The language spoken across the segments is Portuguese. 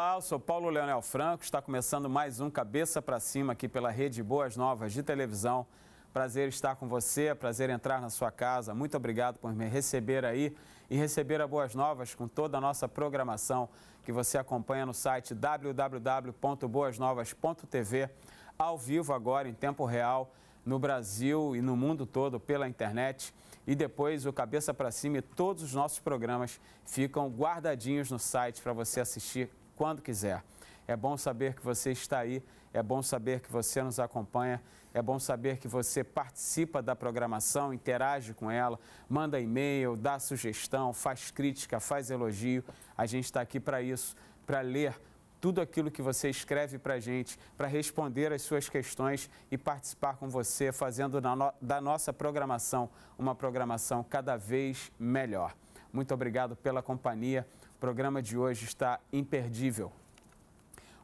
Olá, eu sou Paulo Leonel Franco, está começando mais um Cabeça para Cima aqui pela Rede Boas Novas de televisão. Prazer estar com você, prazer entrar na sua casa. Muito obrigado por me receber aí e receber a Boas Novas com toda a nossa programação que você acompanha no site www.boasnovas.tv, ao vivo agora em tempo real no Brasil e no mundo todo pela internet. E depois o Cabeça para Cima e todos os nossos programas ficam guardadinhos no site para você assistir quando quiser. É bom saber que você está aí, é bom saber que você nos acompanha, é bom saber que você participa da programação, interage com ela, manda e-mail, dá sugestão, faz crítica, faz elogio. A gente está aqui para isso, para ler tudo aquilo que você escreve para a gente, para responder as suas questões e participar com você, fazendo da nossa programação uma programação cada vez melhor. Muito obrigado pela companhia. O programa de hoje está imperdível.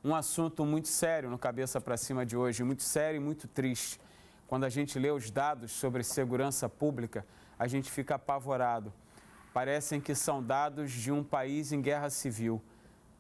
Um assunto muito sério no Cabeça para Cima de hoje, muito sério e muito triste. Quando a gente lê os dados sobre segurança pública, a gente fica apavorado. Parecem que são dados de um país em guerra civil.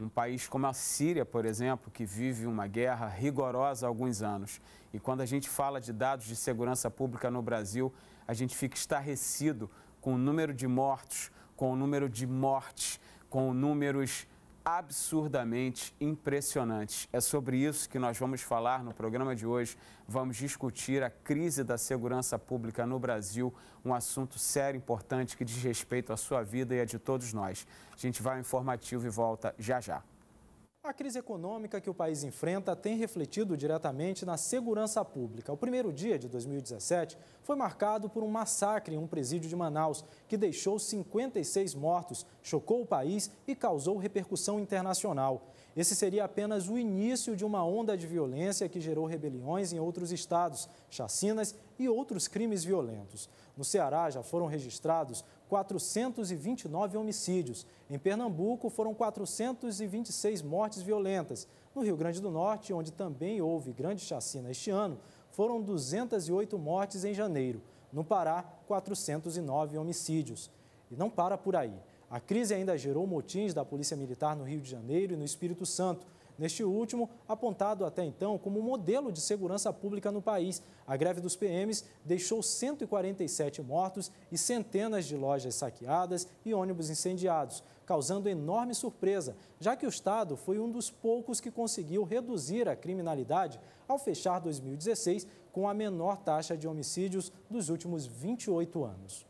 Um país como a Síria, por exemplo, que vive uma guerra rigorosa há alguns anos. E quando a gente fala de dados de segurança pública no Brasil, a gente fica estarrecido com o número de mortos, com o número de mortes com números absurdamente impressionantes. É sobre isso que nós vamos falar no programa de hoje. Vamos discutir a crise da segurança pública no Brasil, um assunto sério, importante que diz respeito à sua vida e à de todos nós. A gente vai ao informativo e volta já já. A crise econômica que o país enfrenta tem refletido diretamente na segurança pública. O primeiro dia de 2017 foi marcado por um massacre em um presídio de Manaus, que deixou 56 mortos, chocou o país e causou repercussão internacional. Esse seria apenas o início de uma onda de violência que gerou rebeliões em outros estados, chacinas e outros crimes violentos. No Ceará já foram registrados 429 homicídios. Em Pernambuco, foram 426 mortes violentas. No Rio Grande do Norte, onde também houve grande chacina este ano, foram 208 mortes em janeiro. No Pará, 409 homicídios. E não para por aí. A crise ainda gerou motins da Polícia Militar no Rio de Janeiro e no Espírito Santo neste último apontado até então como modelo de segurança pública no país. A greve dos PMs deixou 147 mortos e centenas de lojas saqueadas e ônibus incendiados, causando enorme surpresa, já que o Estado foi um dos poucos que conseguiu reduzir a criminalidade ao fechar 2016 com a menor taxa de homicídios dos últimos 28 anos.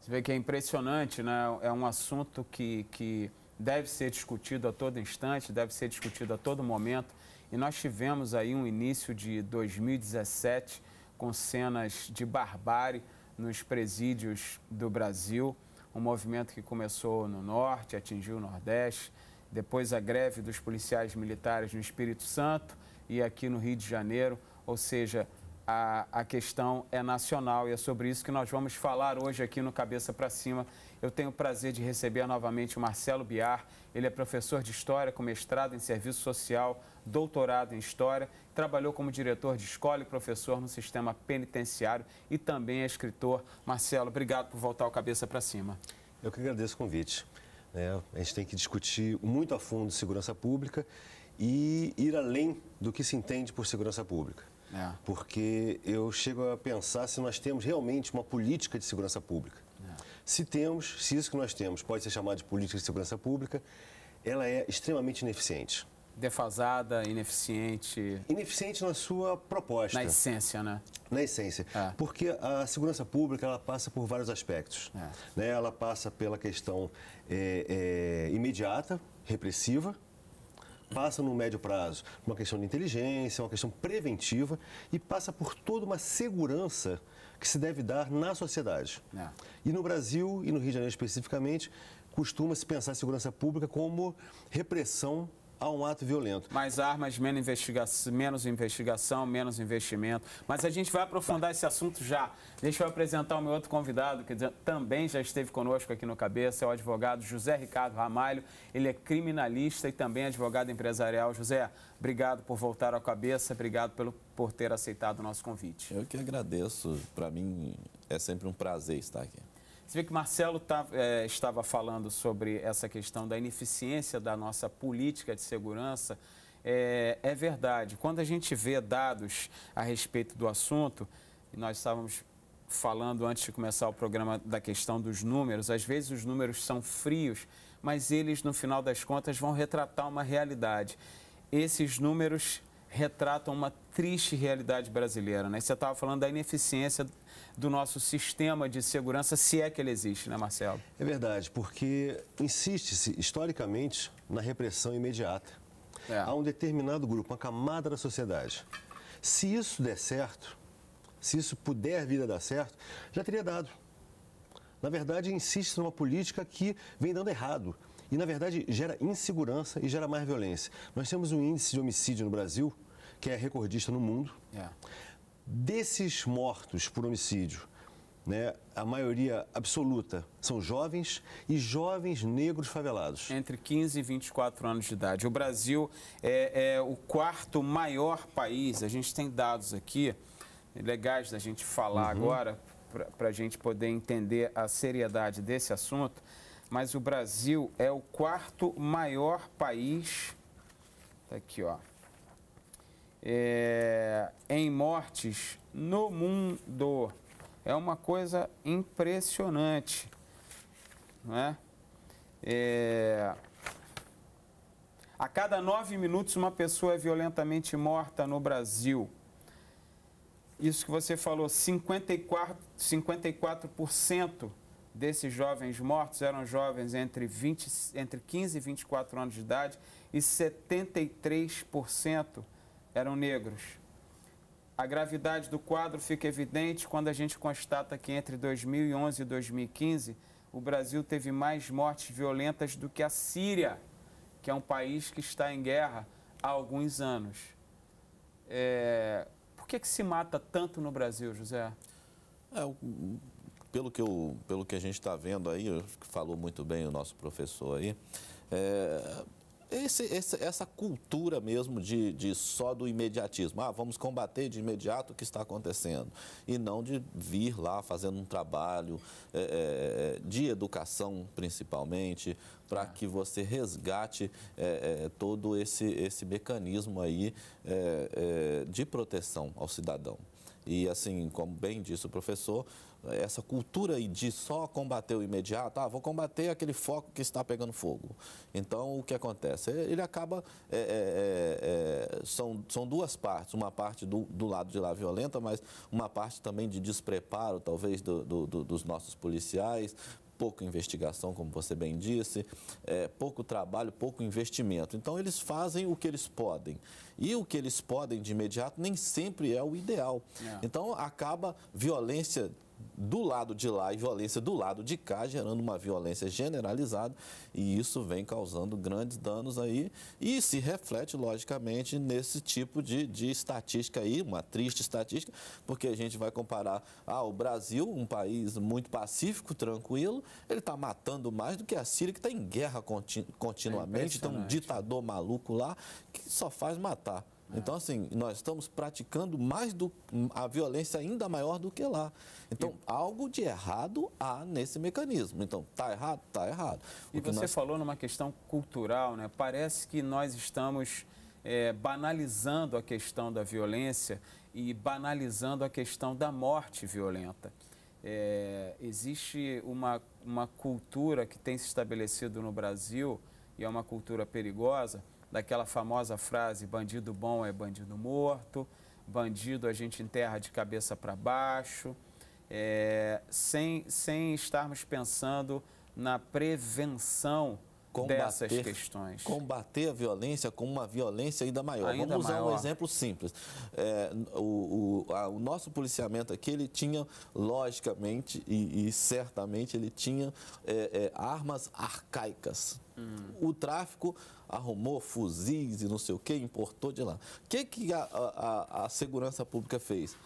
Você vê que é impressionante, né? É um assunto que, que deve ser discutido a todo instante, deve ser discutido a todo momento. E nós tivemos aí um início de 2017 com cenas de barbárie nos presídios do Brasil, um movimento que começou no norte, atingiu o nordeste, depois a greve dos policiais militares no Espírito Santo e aqui no Rio de Janeiro, ou seja, a, a questão é nacional e é sobre isso que nós vamos falar hoje aqui no Cabeça para Cima. Eu tenho o prazer de receber novamente o Marcelo Biar. Ele é professor de História com mestrado em Serviço Social, doutorado em História, trabalhou como diretor de escola e professor no sistema penitenciário e também é escritor. Marcelo, obrigado por voltar o Cabeça para Cima. Eu que agradeço o convite. É, a gente tem que discutir muito a fundo segurança pública e ir além do que se entende por segurança pública. É. Porque eu chego a pensar se nós temos realmente uma política de segurança pública. É. Se temos, se isso que nós temos pode ser chamado de política de segurança pública, ela é extremamente ineficiente. Defasada, ineficiente. Ineficiente na sua proposta. Na essência, né? Na essência. É. Porque a segurança pública ela passa por vários aspectos. É. Né? Ela passa pela questão eh, eh, imediata, repressiva, passa no médio prazo uma questão de inteligência, uma questão preventiva e passa por toda uma segurança que se deve dar na sociedade. É. E no Brasil, e no Rio de Janeiro especificamente, costuma se pensar segurança pública como repressão a um ato violento. Mais armas, menos, investiga menos investigação, menos investimento. Mas a gente vai aprofundar tá. esse assunto já. Deixa eu apresentar o meu outro convidado, que também já esteve conosco aqui no Cabeça, é o advogado José Ricardo Ramalho. Ele é criminalista e também advogado empresarial. José, obrigado por voltar ao Cabeça, obrigado pelo, por ter aceitado o nosso convite. Eu que agradeço. Para mim é sempre um prazer estar aqui. Você vê que Marcelo tá, é, estava falando sobre essa questão da ineficiência da nossa política de segurança. É, é verdade. Quando a gente vê dados a respeito do assunto, nós estávamos falando antes de começar o programa da questão dos números, às vezes os números são frios, mas eles, no final das contas, vão retratar uma realidade. Esses números retratam uma triste realidade brasileira. Né? Você estava falando da ineficiência do nosso sistema de segurança, se é que ele existe, né, Marcelo? É verdade, porque insiste-se historicamente na repressão imediata é. a um determinado grupo, uma camada da sociedade. Se isso der certo, se isso puder vir a dar certo, já teria dado. Na verdade, insiste numa política que vem dando errado. E, na verdade, gera insegurança e gera mais violência. Nós temos um índice de homicídio no Brasil que é recordista no mundo. É. Desses mortos por homicídio, né, a maioria absoluta são jovens e jovens negros favelados. Entre 15 e 24 anos de idade. O Brasil é, é o quarto maior país, a gente tem dados aqui legais da gente falar uhum. agora, para a gente poder entender a seriedade desse assunto mas o Brasil é o quarto maior país. Tá aqui, ó. É, em mortes no mundo. É uma coisa impressionante, né? É, a cada nove minutos uma pessoa é violentamente morta no Brasil. Isso que você falou, 54%, 54 desses jovens mortos eram jovens entre, 20, entre 15 e 24 anos de idade e 73% eram negros. A gravidade do quadro fica evidente quando a gente constata que entre 2011 e 2015 o Brasil teve mais mortes violentas do que a Síria, que é um país que está em guerra há alguns anos. É... Por que, que se mata tanto no Brasil, José? É, pelo que, eu, pelo que a gente está vendo aí, falou muito bem o nosso professor aí, é, esse, esse, essa cultura mesmo de, de, só do imediatismo. Ah, vamos combater de imediato o que está acontecendo. E não de vir lá fazendo um trabalho é, é, é de educação, principalmente, para que você resgate é, é, todo esse, esse mecanismo aí é, de proteção ao cidadão. E assim, como bem disse o professor, essa cultura de só combater o imediato, ah, vou combater aquele foco que está pegando fogo. Então, o que acontece? É, ele acaba. É, é, é, é, são, são duas partes, uma parte do, do lado de lá violenta, mas uma parte também de despreparo, talvez, do, do, do dos nossos policiais, pouca investigação, como você bem disse, é, pouco trabalho, pouco investimento. Então, eles fazem o que eles podem. E o que eles podem de imediato nem sempre é o ideal. É. Então, acaba violência do lado de lá e violência do lado de cá, gerando uma violência generalizada e isso vem causando grandes danos aí e se reflete, logicamente, nesse tipo de, de estatística aí, uma triste estatística, porque a gente vai comparar ah, o Brasil, um país muito pacífico, tranquilo, ele está matando mais do que a Síria, que está em guerra continu continuamente, é tem um ditador maluco lá que só faz matar. Então, assim, nós estamos praticando mais do, a violência ainda maior do que lá. Então, e... algo de errado há nesse mecanismo. Então, tá errado? Tá errado. O e você nós... falou numa questão cultural, né? Parece que nós estamos é, banalizando a questão da violência e banalizando a questão da morte violenta. É, existe uma, uma cultura que tem se estabelecido no Brasil, e é uma cultura perigosa, daquela famosa frase: bandido bom é bandido morto, bandido a gente enterra de cabeça para baixo, é, sem, sem estarmos pensando na prevenção combater, dessas questões. Combater a violência com uma violência ainda maior. Ainda Vamos usar maior. um exemplo simples. É, o, o, a, o, nosso policiamento aqui, ele tinha, logicamente e, e certamente, ele tinha é, é, armas arcaicas Hum. O tráfico arrumou fuzis e não sei o que, importou de lá. O que, que a, a, a segurança pública fez?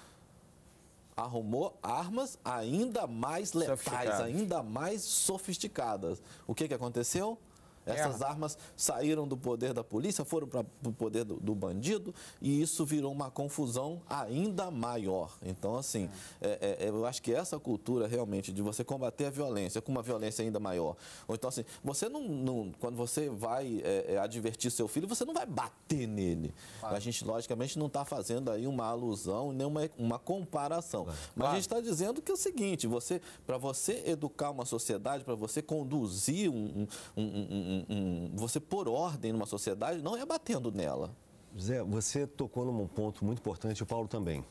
arrumou armas ainda mais letais, ainda mais sofisticadas. O que, que aconteceu? Essas é. armas saíram do poder da polícia, foram para o poder do, do, bandido e isso virou uma confusão ainda maior. Então, assim, é, é, é, eu acho que essa cultura realmente de você combater a violência com uma violência ainda maior. Ou então, assim, você não, não quando você vai é, é, advertir seu filho, você não vai bater nele. Claro. A gente, logicamente, não está fazendo aí uma alusão, nem uma, uma comparação. Claro. Mas a gente está dizendo que é o seguinte, você, para você educar uma sociedade, para você conduzir um, um, um, um um, você pôr ordem numa sociedade não é batendo nela. Zé, você tocou num ponto muito importante, o Paulo também,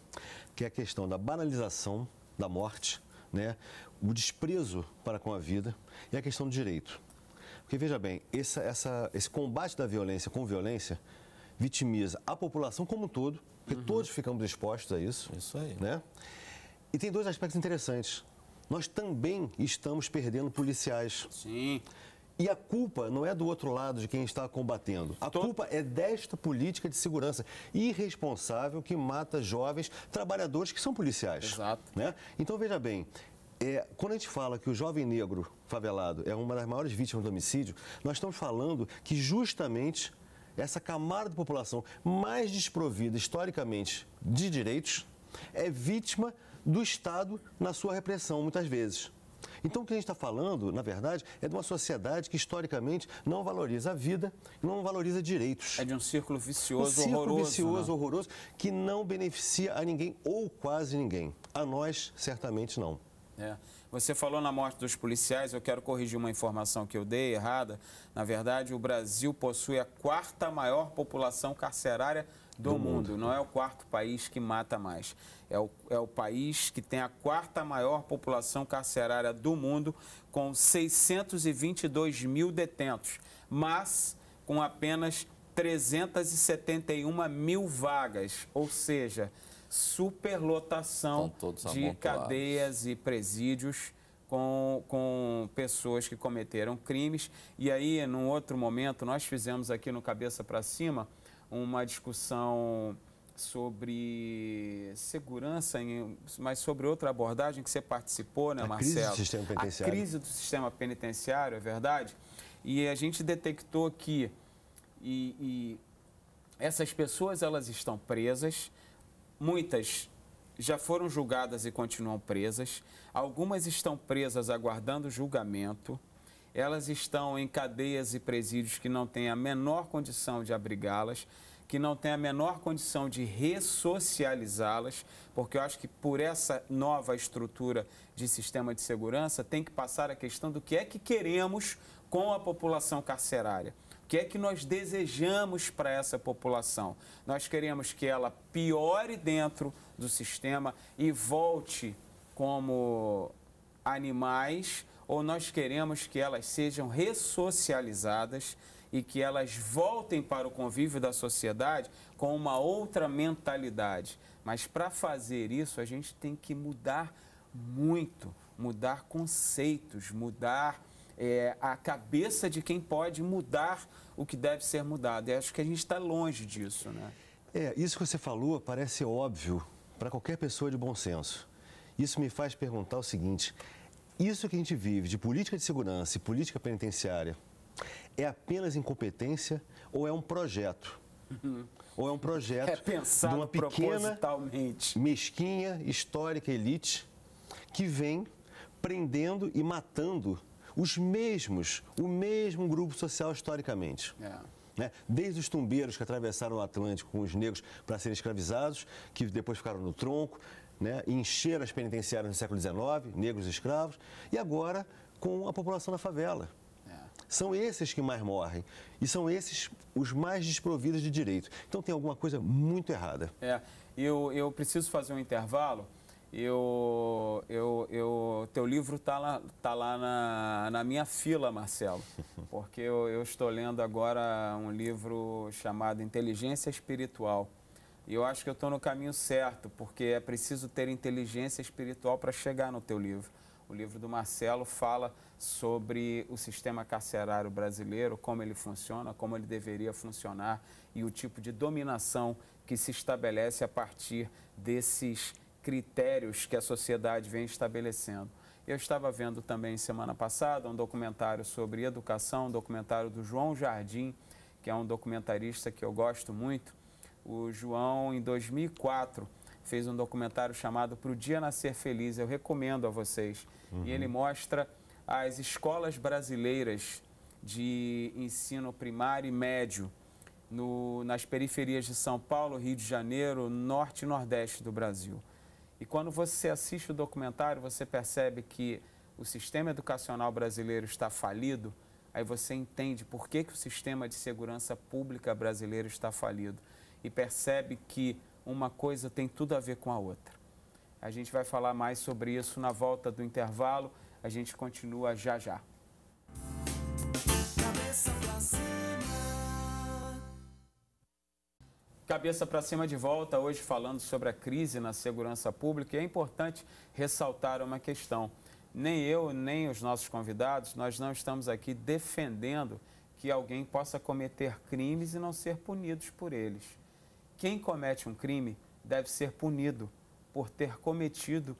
que é a questão da banalização da morte, né? o desprezo para com a vida e a questão do direito. Porque veja bem, essa, essa, esse combate da violência com violência vitimiza a população como um todo, porque uhum. todos ficamos expostos a isso. Isso aí. Né? E tem dois aspectos interessantes. Nós também estamos perdendo policiais. Sim. E a culpa não é do outro lado de quem está combatendo. A culpa é desta política de segurança irresponsável que mata jovens trabalhadores que são policiais. Exato. Né? Então, veja bem, é, quando a gente fala que o jovem negro favelado é uma das maiores vítimas do homicídio, nós estamos falando que justamente essa camada de população mais desprovida historicamente de direitos é vítima do Estado na sua repressão, muitas vezes. Então, o que a gente está falando, na verdade, é de uma sociedade que historicamente não valoriza a vida, não valoriza direitos. É de um círculo vicioso, um círculo horroroso. vicioso, né? horroroso, que não beneficia a ninguém ou quase ninguém. A nós, certamente não. É. Você falou na morte dos policiais, eu quero corrigir uma informação que eu dei errada. Na verdade, o Brasil possui a quarta maior população carcerária do, do mundo. mundo. Não é o quarto país que mata mais. É o, é o país que tem a quarta maior população carcerária do mundo, com 622 mil detentos, mas com apenas 371 mil vagas. Ou seja, superlotação de cadeias e presídios com, com pessoas que cometeram crimes. E aí, num outro momento, nós fizemos aqui no Cabeça para Cima uma discussão sobre segurança, mas sobre outra abordagem que você participou, né, a Marcelo? Crise do sistema penitenciário. A crise do sistema penitenciário, é verdade? E a gente detectou que e, e essas pessoas elas estão presas, Muitas já foram julgadas e continuam presas. Algumas estão presas aguardando julgamento. Elas estão em cadeias e presídios que não têm a menor condição de abrigá-las, que não têm a menor condição de ressocializá-las, porque eu acho que por essa nova estrutura de sistema de segurança tem que passar a questão do que é que queremos com a população carcerária. O que é que nós desejamos para essa população? Nós queremos que ela piore dentro do sistema e volte como animais ou nós queremos que elas sejam ressocializadas e que elas voltem para o convívio da sociedade com uma outra mentalidade. Mas para fazer isso, a gente tem que mudar muito, mudar conceitos, mudar é, a cabeça de quem pode mudar o que deve ser mudado. E acho que a gente está longe disso, né? É, isso que você falou parece óbvio para qualquer pessoa de bom senso. Isso me faz perguntar o seguinte: isso que a gente vive de política de segurança e política penitenciária é apenas incompetência ou é um projeto? Uhum. Ou é um projeto é de uma pequena, mesquinha, histórica elite que vem prendendo e matando os mesmos, o mesmo grupo social historicamente. É. Né? Desde os tumbeiros que atravessaram o Atlântico com os negros para serem escravizados, que depois ficaram no tronco, né? encheram as penitenciárias no século XIX, negros escravos, e agora com a população da favela. É. São esses que mais morrem e são esses os mais desprovidos de direito. Então tem alguma coisa muito errada. É, eu, eu preciso fazer um intervalo eu, eu, eu, teu livro está lá, tá lá na, na minha fila, Marcelo, porque eu, eu estou lendo agora um livro chamado Inteligência Espiritual. E eu acho que eu estou no caminho certo, porque é preciso ter inteligência espiritual para chegar no teu livro. O livro do Marcelo fala sobre o sistema carcerário brasileiro, como ele funciona, como ele deveria funcionar e o tipo de dominação que se estabelece a partir desses critérios que a sociedade vem estabelecendo. Eu estava vendo também semana passada um documentário sobre educação, um documentário do João Jardim, que é um documentarista que eu gosto muito. O João, em 2004, fez um documentário chamado Para o Dia Nascer Feliz. Eu recomendo a vocês. Uhum. E ele uhum. mostra as escolas brasileiras de ensino primário e médio no, nas periferias de São Paulo, Rio de Janeiro, Norte e Nordeste do Brasil. E quando você assiste o documentário, você percebe que o sistema educacional brasileiro está falido, aí você entende por que, que o sistema de segurança pública brasileiro está falido e percebe que uma coisa tem tudo a ver com a outra. A gente vai falar mais sobre isso na volta do intervalo. A gente continua já já. Cabeça para cima de volta, hoje falando sobre a crise na segurança pública, e é importante ressaltar uma questão. Nem eu, nem os nossos convidados, nós não estamos aqui defendendo que alguém possa cometer crimes e não ser punidos por eles. Quem comete um crime deve ser punido por ter cometido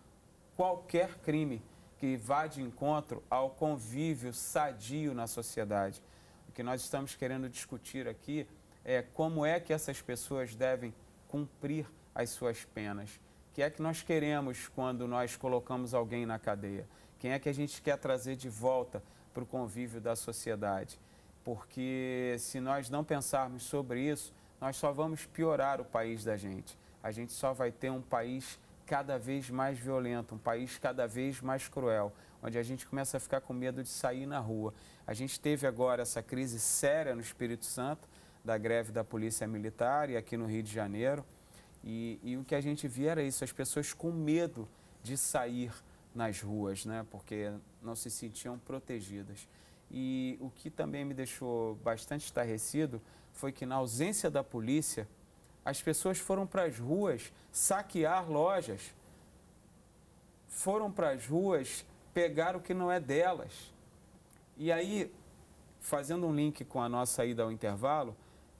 qualquer crime que vá de encontro ao convívio sadio na sociedade. O que nós estamos querendo discutir aqui é é, como é que essas pessoas devem cumprir as suas penas. O que é que nós queremos quando nós colocamos alguém na cadeia? Quem é que a gente quer trazer de volta para o convívio da sociedade? Porque se nós não pensarmos sobre isso, nós só vamos piorar o país da gente. A gente só vai ter um país cada vez mais violento, um país cada vez mais cruel, onde a gente começa a ficar com medo de sair na rua. A gente teve agora essa crise séria no Espírito Santo, da greve da Polícia Militar e aqui no Rio de Janeiro. E, e o que a gente via era isso, as pessoas com medo de sair nas ruas, né? porque não se sentiam protegidas. E o que também me deixou bastante estarrecido foi que, na ausência da polícia, as pessoas foram para as ruas saquear lojas, foram para as ruas pegar o que não é delas. E aí, fazendo um link com a nossa ida ao intervalo,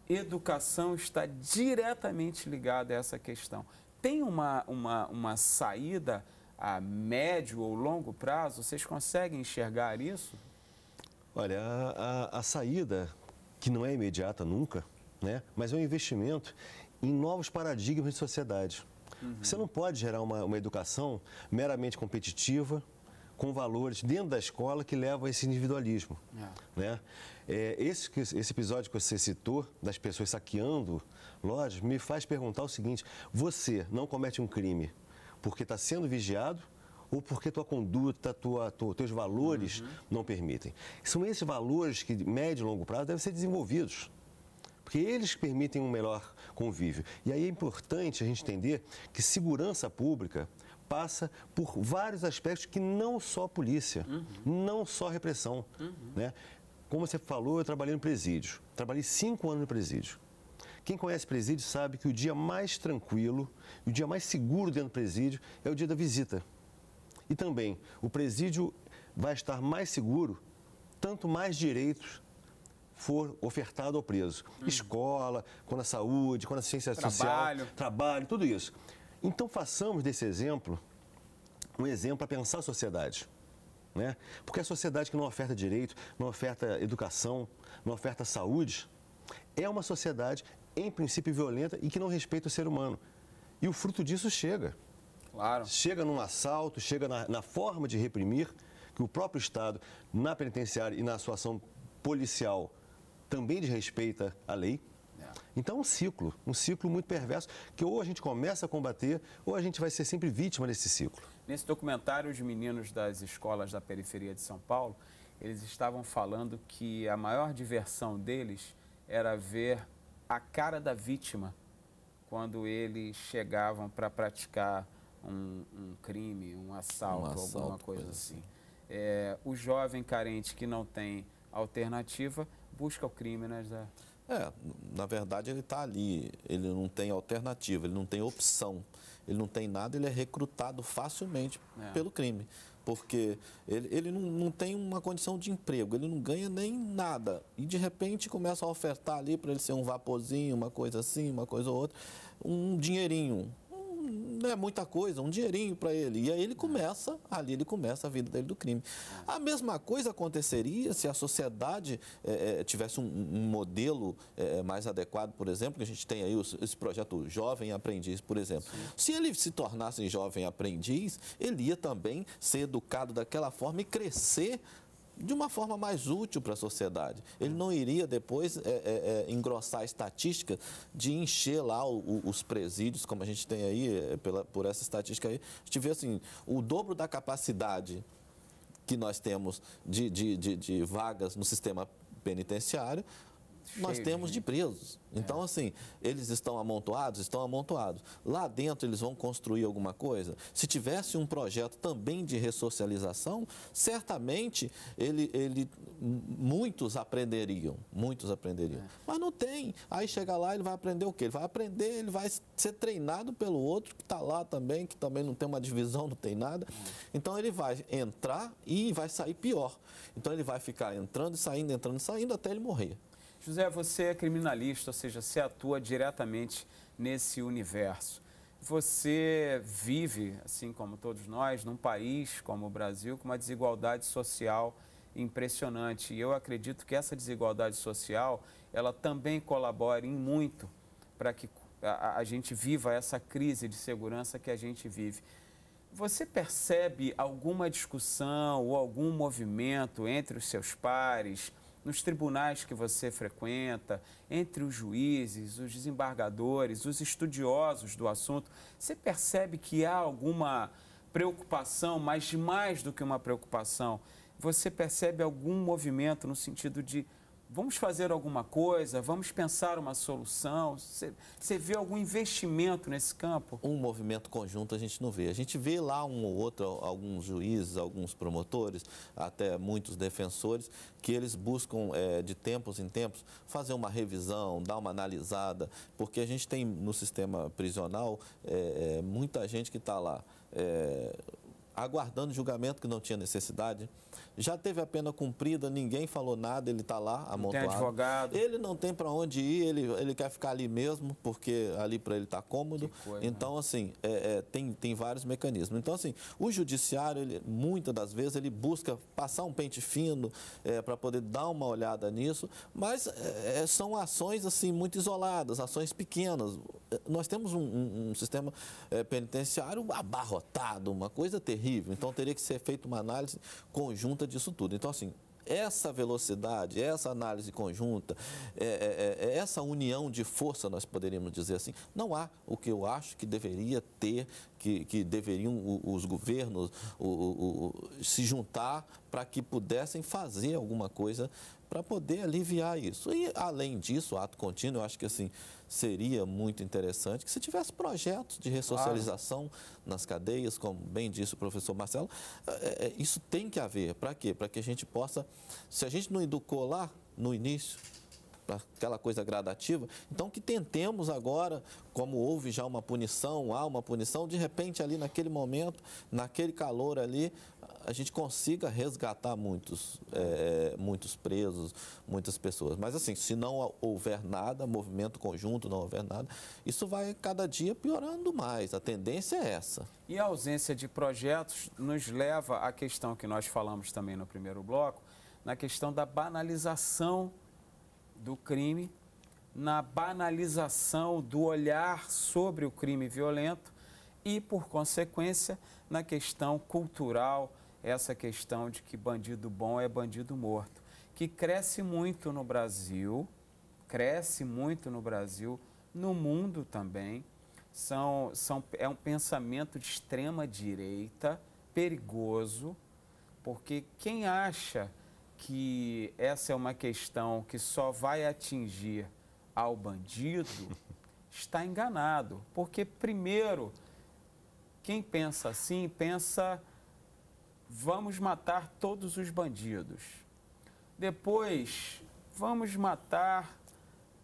educação está diretamente ligada a essa questão. Tem uma, uma, uma saída a médio ou longo prazo? Vocês conseguem enxergar isso? Olha, a, a, a saída, que não é imediata nunca, né? mas é um investimento em novos paradigmas de sociedade. Uhum. Você não pode gerar uma, uma educação meramente competitiva, com valores dentro da escola que levam a esse individualismo. É. Né? É, esse, esse episódio que você citou, das pessoas saqueando lojas, me faz perguntar o seguinte: você não comete um crime porque está sendo vigiado ou porque tua conduta, tua, tua teus valores uhum. não permitem? São esses valores que, médio e longo prazo, devem ser desenvolvidos porque eles permitem um melhor convívio. E aí é importante a gente entender que segurança pública passa por vários aspectos que não só polícia, uhum. não só repressão. Uhum. Né? Como você falou, eu trabalhei no presídio. Trabalhei cinco anos no presídio. Quem conhece presídio sabe que o dia mais tranquilo, o dia mais seguro dentro do presídio é o dia da visita. E também, o presídio vai estar mais seguro, tanto mais direitos for ofertado ao preso. Hum. Escola, quando a saúde, quando a assistência trabalho. social, trabalho, tudo isso. Então, façamos desse exemplo um exemplo para pensar a sociedade. Né? Porque a sociedade que não oferta direito, não oferta educação, não oferta saúde, é uma sociedade, em princípio, violenta e que não respeita o ser humano. E o fruto disso chega. Claro. Chega num assalto, chega na, na forma de reprimir, que o próprio Estado, na penitenciária e na sua ação policial, também desrespeita a lei. Então, é um ciclo, um ciclo muito perverso, que ou a gente começa a combater, ou a gente vai ser sempre vítima desse ciclo. Nesse documentário, os meninos das escolas da periferia de São Paulo, eles estavam falando que a maior diversão deles era ver a cara da vítima quando eles chegavam para praticar um, um, crime, um assalto, um assalto alguma coisa, coisa assim. assim. É, o jovem carente que não tem alternativa busca o crime nas... Né? É, na verdade ele está ali, ele não tem alternativa, ele não tem opção, ele não tem nada, ele é recrutado facilmente é. pelo crime, porque ele, ele não, não, tem uma condição de emprego, ele não ganha nem nada, e de repente começa a ofertar ali para ele ser um vaporzinho, uma coisa assim, uma coisa ou outra, um dinheirinho, não é muita coisa, um dinheirinho para ele. E aí ele é. começa, ali ele começa a vida dele do crime. A mesma coisa aconteceria se a sociedade é, tivesse um, um modelo é, mais adequado, por exemplo, que a gente tem aí os, esse projeto Jovem Aprendiz, por exemplo. Sim. Se ele se tornasse jovem aprendiz, ele ia também ser educado daquela forma e crescer de uma forma mais útil para a sociedade. Ele não iria depois é, é, é, engrossar a estatística de encher lá o, o, os presídios, como a gente tem aí, é, pela, por essa estatística aí. A gente vê assim, o dobro da capacidade que nós temos de, de, de, de vagas no sistema penitenciário, nós temos de presos. Então, é. assim, eles estão amontoados, estão amontoados. Lá dentro eles vão construir alguma coisa. Se tivesse um projeto também de ressocialização, certamente ele, ele muitos aprenderiam, muitos aprenderiam. É. Mas não tem. Aí chega lá, ele vai aprender o quê? Ele vai aprender, ele vai ser treinado pelo outro que está lá também, que também não tem uma divisão, não tem nada. É. Então ele vai entrar e vai sair pior. Então ele vai ficar entrando e saindo, entrando e saindo até ele morrer. José, você é criminalista, ou seja, você atua diretamente nesse universo. Você vive, assim como todos nós, num país como o Brasil, com uma desigualdade social impressionante. E eu acredito que essa desigualdade social, ela também colabora em muito para que a, a gente viva essa crise de segurança que a gente vive. Você percebe alguma discussão ou algum movimento entre os seus pares, nos tribunais que você frequenta, entre os juízes, os desembargadores, os estudiosos do assunto, você percebe que há alguma preocupação, mas mais do que uma preocupação, você percebe algum movimento no sentido de vamos fazer alguma coisa, vamos pensar uma solução? Você, você vê algum investimento nesse campo? Um movimento conjunto a gente não vê. A gente vê lá um ou outro, alguns juízes, alguns promotores, até muitos defensores, que eles buscam é, de tempos em tempos fazer uma revisão, dar uma analisada, porque a gente tem no sistema prisional é, é, muita gente que está lá é, aguardando julgamento que não tinha necessidade, já teve a pena cumprida, ninguém falou nada, ele está lá amontoado. Tem advogado. Ele não tem para onde ir, ele, ele quer ficar ali mesmo, porque ali para ele está cômodo. Coisa, né? então, né? assim, é, é, tem, tem vários mecanismos. Então, assim, o judiciário, ele, muitas das vezes, ele busca passar um pente fino é, para poder dar uma olhada nisso, mas é, é, são ações, assim, muito isoladas, ações pequenas. É, nós temos um, um, um sistema penitenciário abarrotado, uma coisa terrível. Então, teria que ser feita uma análise conjunta conjunta disso tudo. Então, assim, essa velocidade, essa análise conjunta, é, é, é, é, essa união de força, nós poderíamos dizer assim, não há o que eu acho que deveria ter, que, que deveriam os governos o, o, o, se juntar para que pudessem fazer alguma coisa para poder aliviar isso. E, além disso, ato contínuo, eu acho que assim, seria muito interessante que se tivesse projetos de ressocialização claro. nas cadeias, como bem disse o professor Marcelo, é, é, é, isso tem que haver. Para quê? Para que a gente possa, se a gente não educou lá no início, para aquela coisa gradativa. Então, que tentemos agora, como houve já uma punição, há uma punição, de repente ali naquele momento, naquele calor ali, a gente consiga resgatar muitos, é, muitos presos, muitas pessoas. Mas assim, se não houver nada, movimento conjunto, não houver nada, isso vai cada dia piorando mais. A tendência é essa. E a ausência de projetos nos leva à questão que nós falamos também no primeiro bloco, na questão da banalização do crime, na banalização do olhar sobre o crime violento e, por consequência, na questão cultural, essa questão de que bandido bom é bandido morto, que cresce muito no Brasil, cresce muito no Brasil, no mundo também. São, são, é um pensamento de extrema direita, perigoso, porque quem acha que essa é uma questão que só vai atingir ao bandido está enganado, porque primeiro quem pensa assim pensa vamos matar todos os bandidos. Depois, vamos matar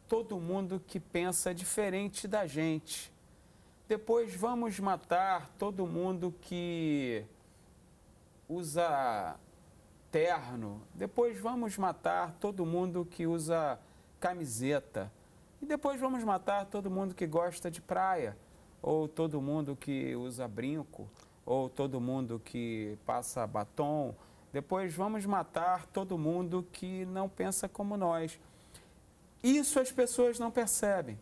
todo mundo que pensa diferente da gente. Depois, vamos matar todo mundo que usa terno. Depois, vamos matar todo mundo que usa camiseta. E depois, vamos matar todo mundo que gosta de praia ou todo mundo que usa brinco ou todo mundo que passa batom. Depois vamos matar todo mundo que não pensa como nós. Isso as pessoas não percebem.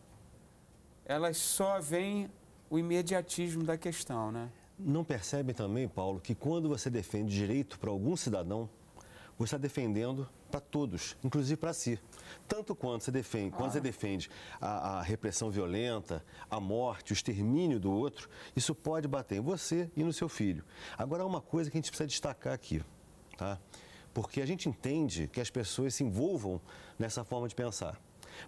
Elas só veem o imediatismo da questão, né? Não percebem também, Paulo, que quando você defende direito para algum cidadão, você está defendendo para todos, inclusive para si. Tanto quando você defende, quando você defende a, a, repressão violenta, a morte, o extermínio do outro, isso pode bater em você e no seu filho. Agora, há uma coisa que a gente precisa destacar aqui, tá? Porque a gente entende que as pessoas se envolvam nessa forma de pensar.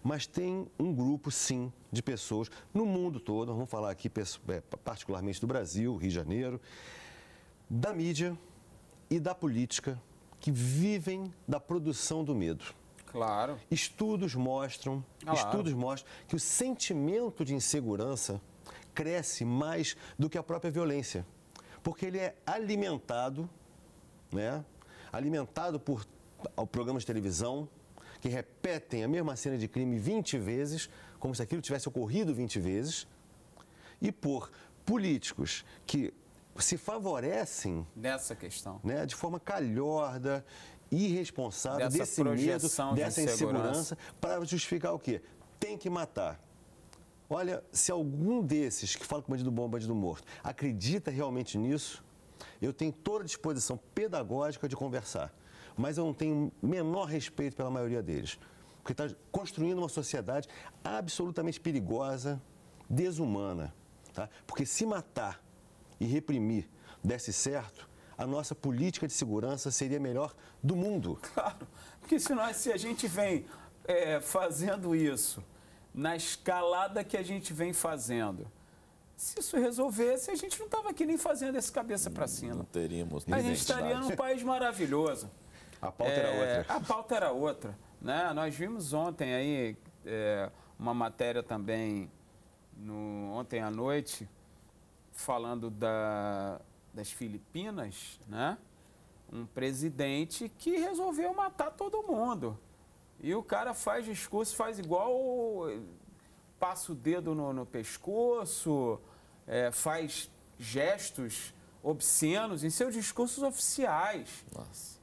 Mas tem um grupo, sim, de pessoas no mundo todo, vamos falar aqui é, particularmente do Brasil, Rio de Janeiro, da mídia e da política que vivem da produção do medo. Claro. Estudos mostram, ah, claro. estudos mostram que o sentimento de insegurança cresce mais do que a própria violência, porque ele é alimentado, né? Alimentado por programas de televisão que repetem a mesma cena de crime 20 vezes, como se aquilo tivesse ocorrido 20 vezes, e por políticos que se favorecem nessa questão, né, de forma calhorda, irresponsável, dessa desse medo, de dessa insegurança, para justificar o quê? Tem que matar. Olha, se algum desses que fala com bandido bom, bandido morto, acredita realmente nisso, eu tenho toda a disposição pedagógica de conversar. Mas eu não tenho menor respeito pela maioria deles. Porque está construindo uma sociedade absolutamente perigosa, desumana. Tá? Porque se matar e reprimir desse certo, a nossa política de segurança seria a melhor do mundo. Claro, porque se, nós, se a gente vem é, fazendo isso na escalada que a gente vem fazendo, se isso resolvesse, a gente não estava aqui nem fazendo esse cabeça para cima. Não teríamos. A gente estaria num país maravilhoso. A pauta é, era outra. A pauta era outra. Né? Nós vimos ontem aí é, uma matéria também, no, ontem à noite, falando da, das Filipinas, né? Um presidente que resolveu matar todo mundo. E o cara faz discurso, faz igual. passa o dedo no, no pescoço, é, faz gestos obscenos em seus discursos oficiais. Nossa.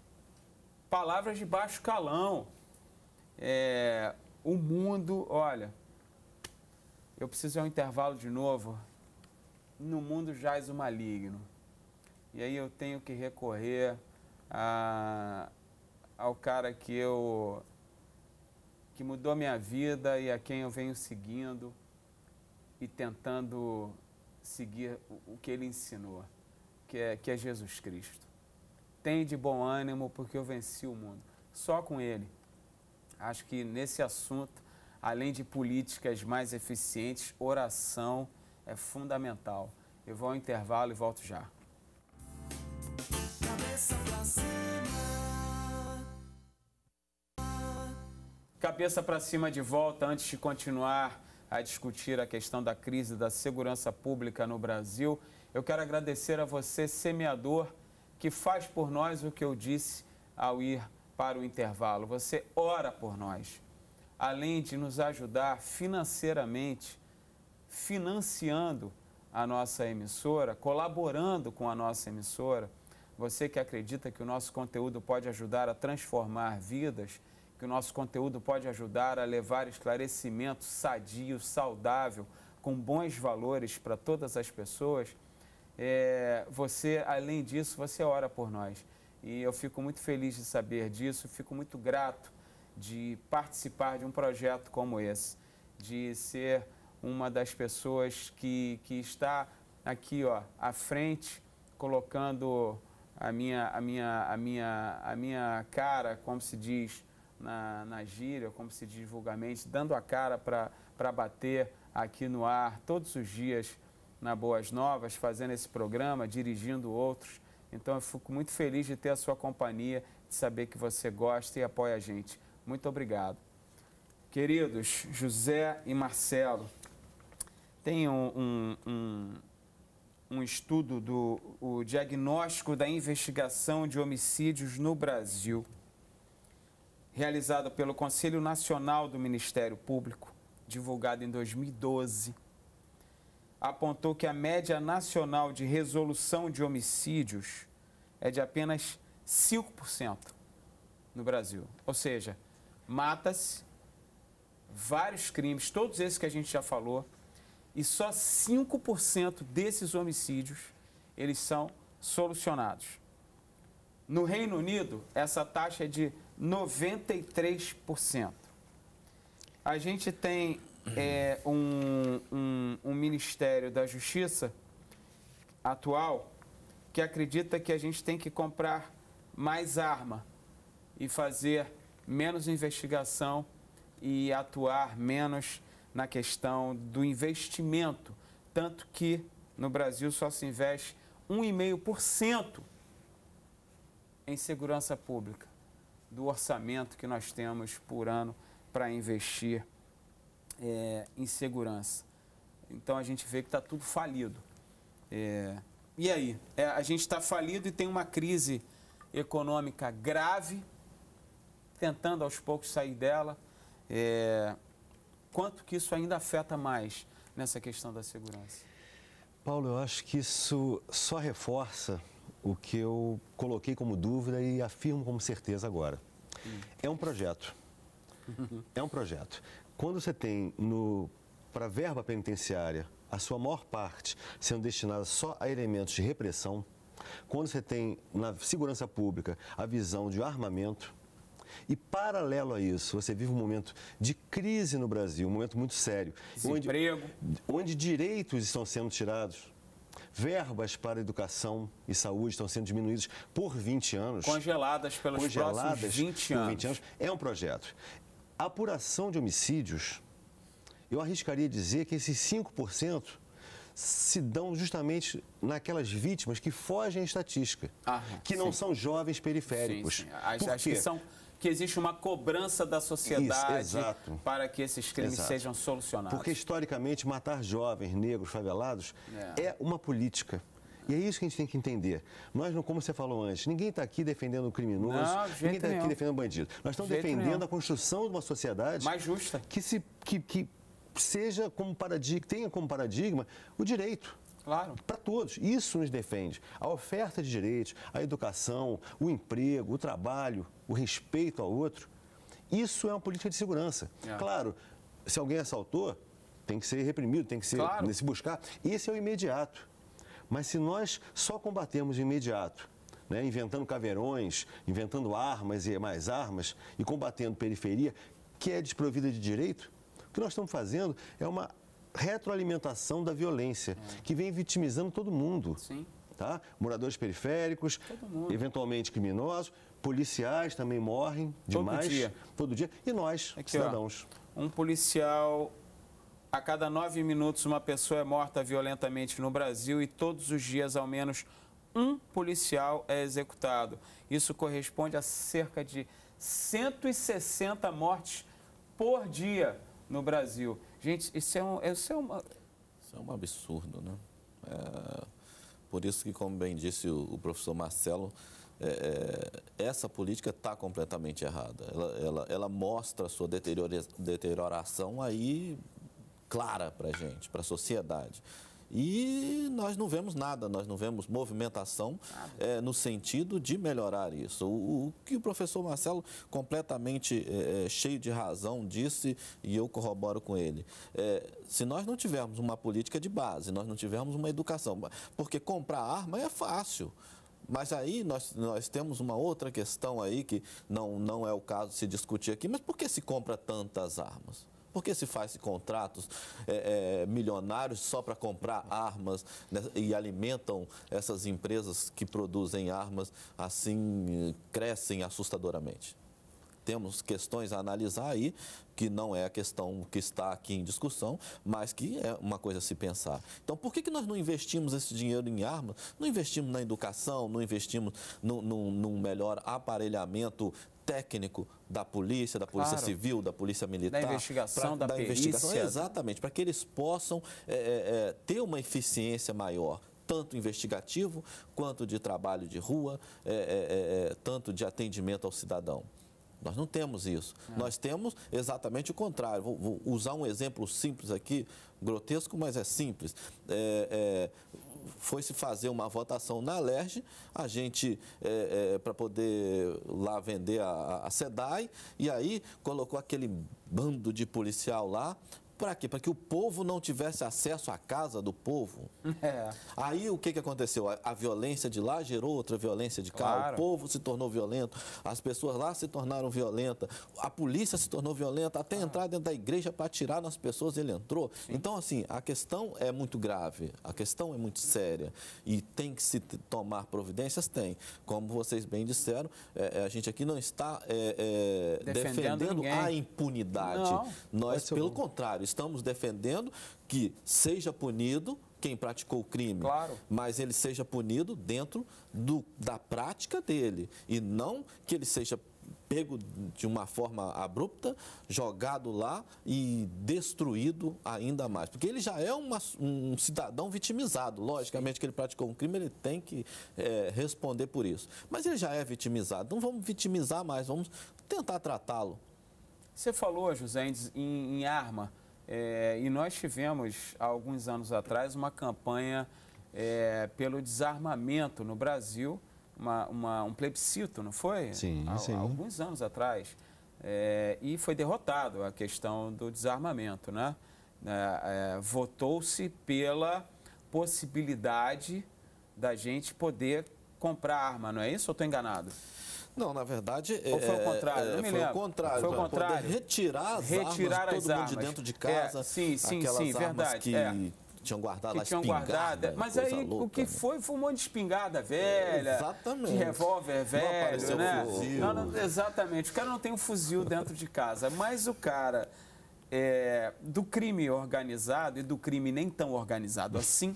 Palavras de baixo calão. É, o mundo, olha, eu preciso de um intervalo de novo no mundo jaz o maligno. E aí eu tenho que recorrer a, ao cara que eu que mudou minha vida e a quem eu venho seguindo e tentando seguir o, que ele ensinou, que é, que é Jesus Cristo. Tem de bom ânimo porque eu venci o mundo. Só com ele. Acho que nesse assunto, além de políticas mais eficientes, oração é fundamental. Eu vou ao intervalo e volto já. Cabeça para cima de volta, antes de continuar a discutir a questão da crise da segurança pública no Brasil, eu quero agradecer a você, semeador, que faz por nós o que eu disse ao ir para o intervalo. Você ora por nós, além de nos ajudar financeiramente financiando a nossa emissora, colaborando com a nossa emissora. Você que acredita que o nosso conteúdo pode ajudar a transformar vidas, que o nosso conteúdo pode ajudar a levar esclarecimento sadio, saudável, com bons valores para todas as pessoas, é, você, além disso, você ora por nós. E eu fico muito feliz de saber disso, fico muito grato de participar de um projeto como esse, de ser uma das pessoas que, que está aqui ó, à frente, colocando a minha, a minha, a minha, a minha cara, como se diz na, na gíria, como se diz vulgarmente, dando a cara para bater aqui no ar todos os dias na Boas Novas, fazendo esse programa, dirigindo outros. Então eu fico muito feliz de ter a sua companhia, de saber que você gosta e apoia a gente. Muito obrigado. Queridos José e Marcelo, tem um, um, um, um estudo do o diagnóstico da investigação de homicídios no Brasil, realizado pelo Conselho Nacional do Ministério Público, divulgado em 2012 apontou que a média nacional de resolução de homicídios é de apenas 5% no Brasil. Ou seja, mata-se vários crimes, todos esses que a gente já falou, e só 5% desses homicídios eles são solucionados. No Reino Unido, essa taxa é de 93%. A gente tem é, um, um, um Ministério da Justiça atual que acredita que a gente tem que comprar mais arma e fazer menos investigação e atuar menos na questão do investimento, tanto que no Brasil só se investe 1,5% em segurança pública do orçamento que nós temos por ano para investir é, em segurança. Então a gente vê que está tudo falido. É, e aí? É, a gente está falido e tem uma crise econômica grave, tentando aos poucos sair dela. É, quanto que isso ainda afeta mais nessa questão da segurança? Paulo, eu acho que isso só reforça o que eu coloquei como dúvida e afirmo como certeza agora. Hum. É um projeto. É um projeto. Quando você tem para a verba penitenciária a sua maior parte sendo destinada só a elementos de repressão, quando você tem na segurança pública a visão de armamento, e paralelo a isso, você vive um momento de crise no Brasil, um momento muito sério. Desemprego. Onde, onde direitos estão sendo tirados. Verbas para educação e saúde estão sendo diminuídas por 20 anos. Congeladas pelos congeladas próximos 20 anos. 20 anos. É um projeto. A apuração de homicídios, eu arriscaria dizer que esses 5% se dão justamente naquelas vítimas que fogem à estatística, ah, que não sim. são jovens periféricos. Sim, sim. As, Por as que são que existe uma cobrança da sociedade Isso, para que esses crimes exato. sejam solucionados. Porque, historicamente, matar jovens, negros, favelados, é, é uma política. E é isso que a gente tem que entender. Nós, não, como você falou antes, ninguém está aqui defendendo o criminoso, não, ninguém está aqui defendendo o bandido. Nós estamos defendendo nenhum. a construção de uma sociedade mais justa. Que, se, que, que seja como paradigma, tenha como paradigma o direito. Claro. Para todos. Isso nos defende. A oferta de direitos, a educação, o emprego, o trabalho, o respeito ao outro. Isso é uma política de segurança. É. Claro, se alguém assaltou, tem que ser reprimido, tem que ser claro. se buscar. Esse é o imediato. Mas se nós só combatemos o imediato, né, inventando caveirões, inventando armas e mais armas, e combatendo periferia, que é desprovida de direito, o que nós estamos fazendo é uma retroalimentação da violência, é. que vem vitimizando todo mundo. Sim. Tá? Moradores periféricos, eventualmente criminosos, policiais também morrem todo demais. Dia. Todo dia. E nós, Aqui, é cidadãos. Ó, um policial a cada nove minutos, uma pessoa é morta violentamente no Brasil e todos os dias, ao menos, um policial é executado. Isso corresponde a cerca de 160 mortes por dia no Brasil. Gente, isso é um. Isso é, uma... isso é um absurdo, né? É, por isso que, como bem disse o, o professor Marcelo, é, é essa política está completamente errada. Ela, ela, ela mostra a sua deterioração aí clara para a gente, para a sociedade. E nós não vemos nada, nós não vemos movimentação é, no sentido de melhorar isso. O, o que o professor Marcelo, completamente é, cheio de razão, disse, e eu corroboro com ele: é, se nós não tivermos uma política de base, nós não tivermos uma educação, porque comprar arma é fácil. Mas aí nós, nós temos uma outra questão aí que não, não é o caso se discutir aqui, mas por que se compra tantas armas? Porque se faz contratos é, é, milionários só para comprar armas né, e alimentam essas empresas que produzem armas, assim crescem assustadoramente temos questões a analisar aí, que não é a questão que está aqui em discussão, mas que é uma coisa a se pensar. Então, por que, que nós não investimos esse dinheiro em armas? Não investimos na educação, não investimos num, melhor aparelhamento técnico da polícia, da polícia claro. civil, da polícia militar. Da investigação, pra, da, da perícia. Investigação, é exatamente, para que eles possam é, é, é, ter uma eficiência maior. Tanto investigativo quanto de trabalho de rua, é, é, tanto de atendimento ao cidadão. Nós não temos isso. É. Nós temos exatamente o contrário. Vou, vou, usar um exemplo simples aqui, grotesco, mas é simples. É, é, foi se fazer uma votação na LERJ, a gente, é, é, para poder lá vender a, a SEDAI, e aí colocou aquele bando de policial lá para quê? Para que o povo não tivesse acesso à casa do povo. É. Aí o que, que aconteceu? A, a, violência de lá gerou outra violência de cá. Claro. O povo se tornou violento, as pessoas lá se tornaram violentas, a polícia se tornou violenta, até ah. entrar dentro da igreja para atirar nas pessoas ele entrou. Sim. Então, assim, a questão é muito grave, a questão é muito séria e tem que se tomar providências? Tem. Como vocês bem disseram, é, é a gente aqui não está é, é defendendo, defendendo a impunidade. Não. Nós, pelo contrário, estamos defendendo que seja punido quem praticou o crime, claro. mas ele seja punido dentro do, da prática dele e não que ele seja pego de uma forma abrupta, jogado lá e destruído ainda mais. Porque ele já é uma, um cidadão vitimizado. Logicamente que ele praticou um crime, ele tem que é, responder por isso. Mas ele já é vitimizado. Não vamos vitimizar mais, vamos tentar tratá-lo. Você falou, José, em, em arma. É, e nós tivemos, há alguns anos atrás, uma campanha é, pelo desarmamento no Brasil, uma, uma, um plebiscito, não foi? Sim, há, sim. Há alguns anos atrás. É, e foi derrotado a questão do desarmamento, né? É, é, votou-se pela possibilidade da gente poder comprar arma, não é isso? Ou estou enganado? Não, na verdade. Ou foi o é, contrário? É, não me foi lembro. O contrário, foi o contrário. Poder retirar as retirar armas, as todo armas. mundo de dentro de casa. É, sim, sim, aquelas sim, armas verdade. Que... É. Tinham guardado que as tinham guardado. É. Mas aí louca, o que né? foi foi um monte de espingarda velha. exatamente. De revólver velho. Não né? fuzil. Não, não, exatamente. O cara não tem um fuzil dentro de casa. Mas o cara é, do crime organizado e do crime nem tão organizado assim,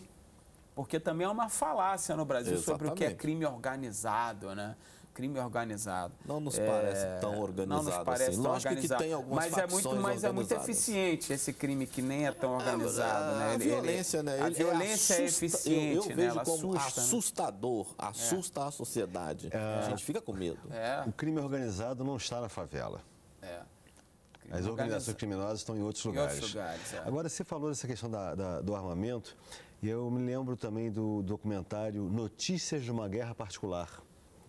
porque também é uma falácia no Brasil exatamente. sobre o que é crime organizado, né? crime organizado. Não nos parece é, tão organizado. Não nos assim. parece assim. tão Lógico organizado. Que tem algumas mas é muito, mas é muito eficiente esse crime que nem é tão é, organizado. É, né? a, violência, ele, né? a é violência, assusta, é eficiente. Eu, eu né? vejo né? como assusta, né? assustador, né? assusta a sociedade. A gente fica com medo. O crime organizado não está na favela. É. As organizações criminosas estão em outros lugares. Em outros lugares é. Agora, você falou dessa questão da, da, do armamento, e eu me lembro também do documentário Notícias de uma Guerra Particular.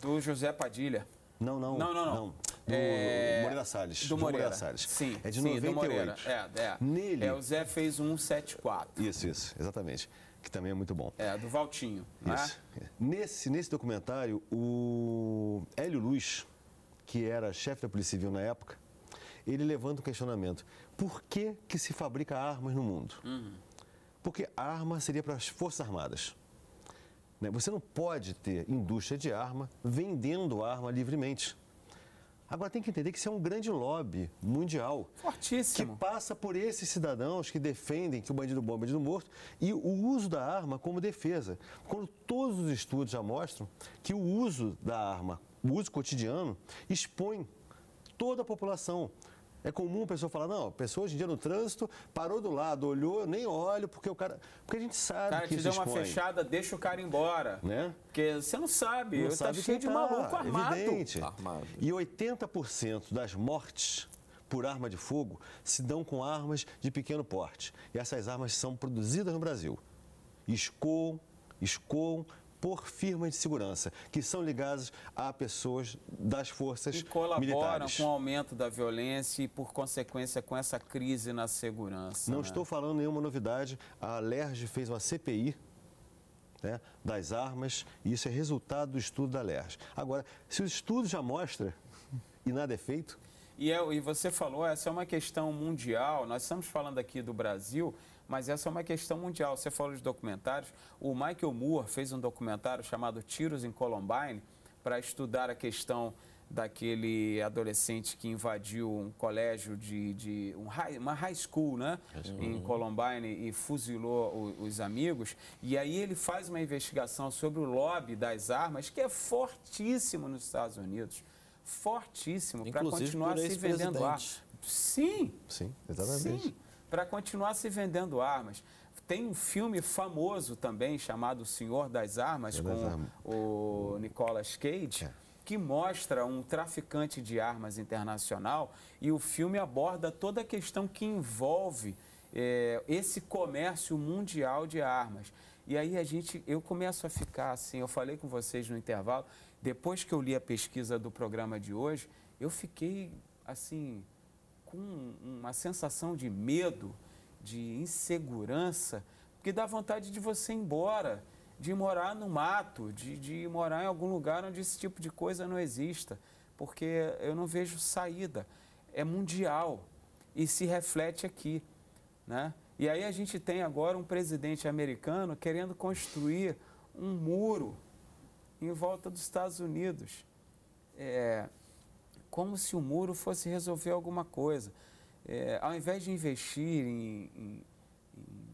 Do José Padilha. Não, não. Não, não, não. não. Do é... Moreira Salles. Do Moreira. Moreira Salles. Sim. É de sim, 98. É, é. Nele. É, o Zé fez um 74. Isso, isso, exatamente. Que também é muito bom. É, do Valtinho. Né? Isso. Né? Nesse, nesse documentário, o Hélio Luz, que era chefe da Polícia Civil na época, ele levanta um questionamento. Por que, que se fabrica armas no mundo? Uhum. Porque a arma seria para as Forças Armadas. Né? Você não pode ter indústria de arma vendendo arma livremente. Agora tem que entender que isso é um grande lobby mundial. Fortíssimo. Que passa por esses cidadãos que defendem que o bandido bom é bandido morto e o uso da arma como defesa. Quando todos os estudos já mostram que o uso da arma, o uso cotidiano, expõe toda a população é comum a pessoa falar, não, a pessoa hoje em dia no trânsito parou do lado, olhou, nem olho, porque o cara. Porque a gente sabe. Cara, que te deu uma fechada, deixa o cara embora. Né? Porque você não sabe. Não eu sabe tá cheio de maluco tá, armado. Evidente. armado. E 80% das mortes por arma de fogo se dão com armas de pequeno porte. E essas armas são produzidas no Brasil. Escoam, escoam, por firmas de segurança, que são ligadas a pessoas das forças militares. E colaboram militares. com o aumento da violência e, por consequência, com essa crise na segurança. Não né? estou falando nenhuma novidade. A LERJ fez uma CPI né, das armas, e isso é resultado do estudo da LERJ. Agora, se o estudo já mostra e nada é feito. E, é, e você falou, essa é uma questão mundial, nós estamos falando aqui do Brasil, mas essa é uma questão mundial. Você falou de documentários, o Michael Moore fez um documentário chamado Tiros em Columbine para estudar a questão daquele adolescente que invadiu um colégio de, de um high, uma high school, né, uhum. em Columbine e fuzilou o, os amigos. E aí ele faz uma investigação sobre o lobby das armas que é fortíssimo nos Estados Unidos, fortíssimo para continuar se vendendo armas. Sim. Sim, exatamente. Sim para continuar se vendendo armas. Tem um filme famoso também chamado O Senhor das Armas, Senhor com das Armas. o Nicolas Cage. É que mostra um traficante de armas internacional e o filme aborda toda a questão que envolve é, esse comércio mundial de armas. E aí a gente, eu começo a ficar assim, eu falei com vocês no intervalo, depois que eu li a pesquisa do programa de hoje, eu fiquei assim com uma sensação de medo, de insegurança, porque dá vontade de você ir embora, de morar no mato, de, de morar em algum lugar onde esse tipo de coisa não exista, porque eu não vejo saída. É mundial e se reflete aqui, né? E aí a gente tem agora um presidente americano querendo construir um muro em volta dos Estados Unidos. É, como se o muro fosse resolver alguma coisa. É, ao invés de investir em, em, em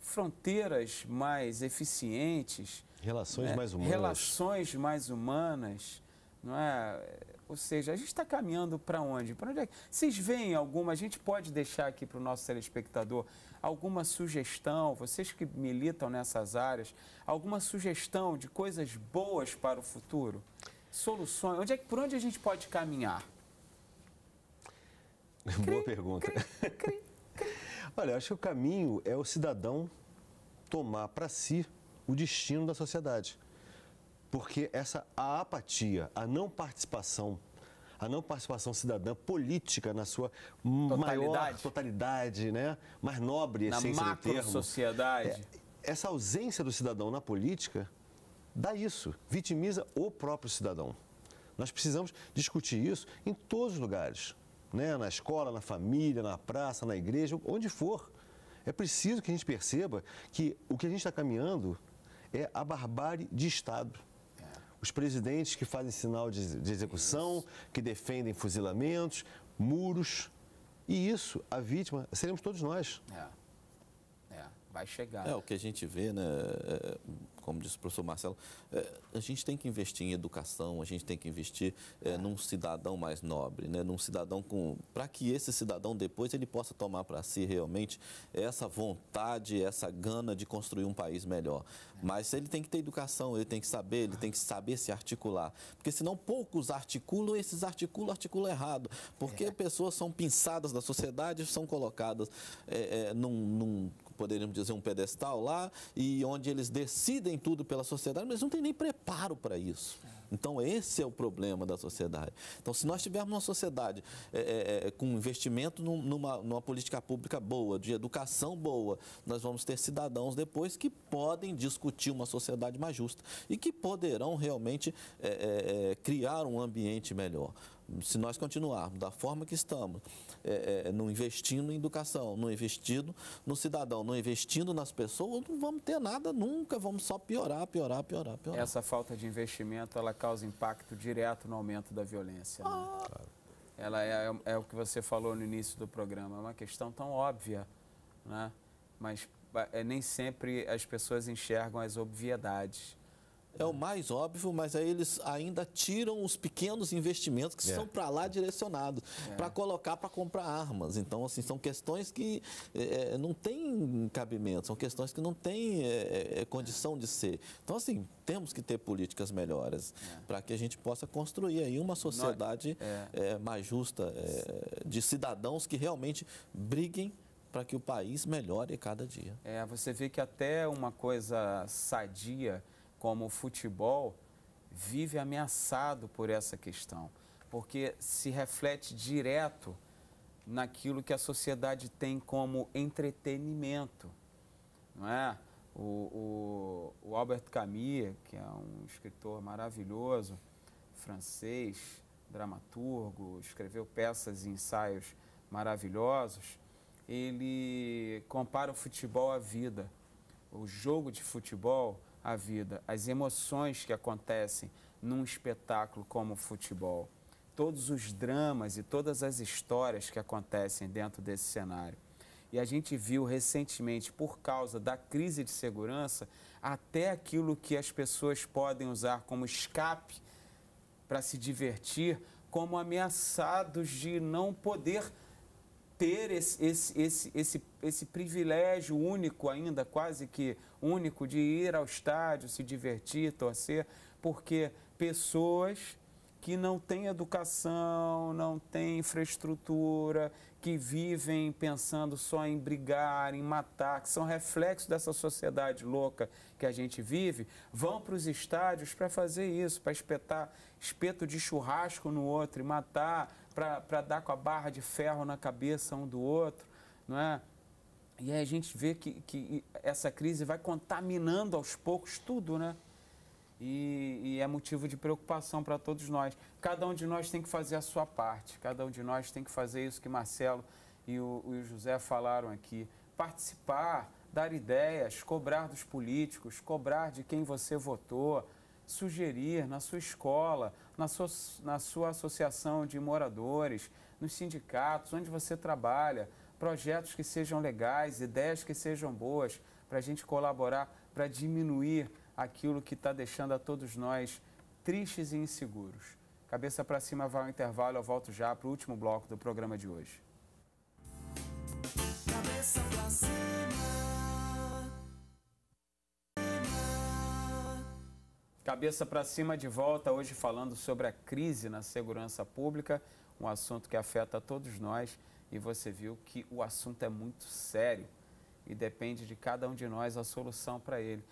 fronteiras mais eficientes, relações né? mais humanas, relações mais humanas, não é? Ou seja, a gente está caminhando para onde? Para onde é? Vocês veem alguma? A gente pode deixar aqui para o nosso telespectador alguma sugestão? Vocês que militam nessas áreas, alguma sugestão de coisas boas para o futuro? soluções? Onde é, por onde a gente pode caminhar? Boa pergunta. Cri, cri, Olha, eu acho que o caminho é o cidadão tomar para si o destino da sociedade. Porque essa a apatia, a não participação, a não participação cidadã política na sua totalidade. maior totalidade, né? mais nobre na essência do termo. Na sociedade. É, essa ausência do cidadão na política dá isso, vitimiza o próprio cidadão. Nós precisamos discutir isso em todos os lugares, né? na escola, na família, na praça, na igreja, onde for. É preciso que a gente perceba que o que a gente está caminhando é a barbárie de Estado. É. Os presidentes que fazem sinal de, de execução, isso. que defendem fuzilamentos, muros. E isso, a vítima, seremos todos nós. É vai chegar. É o que a gente vê, né? É, como disse o professor Marcelo, é, a gente tem que investir em educação, a gente tem que investir é. é. num cidadão mais nobre, né? Num cidadão com, para que esse cidadão depois ele possa tomar para si realmente essa vontade, essa gana de construir um país melhor. É. Mas ele tem que ter educação, ele tem que saber, ele tem que saber se articular, porque senão poucos articulam, esses articulam articulam errado, porque é. pessoas são pinçadas da sociedade, são colocadas num, num poderíamos dizer, um pedestal lá, e onde eles decidem tudo pela sociedade, mas não tem nem preparo para isso. Então, esse é o problema da sociedade. Então, se nós tivermos uma sociedade é, é, é, é com investimento numa, numa política pública boa, de educação boa, nós vamos ter cidadãos depois que podem discutir uma sociedade mais justa e que poderão realmente é, é criar um ambiente melhor se nós continuarmos da forma que estamos, é, é, não investindo em educação, não investindo no cidadão, não investindo nas pessoas, não vamos ter nada nunca, vamos só piorar, piorar, piorar, piorar. Essa falta de investimento, ela causa impacto direto no aumento da violência. Né? Ah. Ela é, é, é o que você falou no início do programa, é uma questão tão óbvia, né? mas é, nem sempre as pessoas enxergam as obviedades. É o mais óbvio, mas aí eles ainda tiram os pequenos investimentos que é. são para lá direcionados, é. para colocar para comprar armas. Então, assim, são questões que é, é não têm cabimento, são questões que não têm é, é, condição de ser. Então, assim, temos que ter políticas melhores para que a gente possa construir aí uma sociedade mais justa, de cidadãos que realmente briguem para que o país melhore cada dia. É, você vê que até uma coisa sadia como o futebol, vive ameaçado por essa questão, porque se reflete direto naquilo que a sociedade tem como entretenimento, não é? O, o, o Albert Camus, que é um escritor maravilhoso, francês, dramaturgo, escreveu peças e ensaios maravilhosos, ele compara o futebol à vida. O jogo de futebol a vida, as emoções que acontecem num espetáculo como o futebol, todos os dramas e todas as histórias que acontecem dentro desse cenário. E a gente viu recentemente, por causa da crise de segurança, até aquilo que as pessoas podem usar como escape para se divertir, como ameaçados de não poder ter esse, esse, esse, esse, esse privilégio único, ainda quase que único, de ir ao estádio, se divertir, torcer, porque pessoas que não têm educação, não têm infraestrutura, que vivem pensando só em brigar, em matar, que são reflexos dessa sociedade louca que a gente vive, vão para os estádios para fazer isso, para espetar espeto de churrasco no outro e matar, para dar com a barra de ferro na cabeça um do outro, não é? E aí a gente vê que, que essa crise vai contaminando aos poucos tudo, né? E, e é motivo de preocupação para todos nós. Cada um de nós tem que fazer a sua parte, cada um de nós tem que fazer isso que Marcelo e o, o José falaram aqui. Participar, dar ideias, cobrar dos políticos, cobrar de quem você votou, sugerir na sua escola, na sua, na sua associação de moradores, nos sindicatos, onde você trabalha, projetos que sejam legais, ideias que sejam boas, para a gente colaborar, para diminuir aquilo que está deixando a todos nós tristes e inseguros. Cabeça para cima vai ao intervalo, eu volto já para o último bloco do programa de hoje. Cabeça cima. Cabeça para cima de volta, hoje falando sobre a crise na segurança pública, um assunto que afeta todos nós e você viu que o assunto é muito sério e depende de cada um de nós a solução para ele.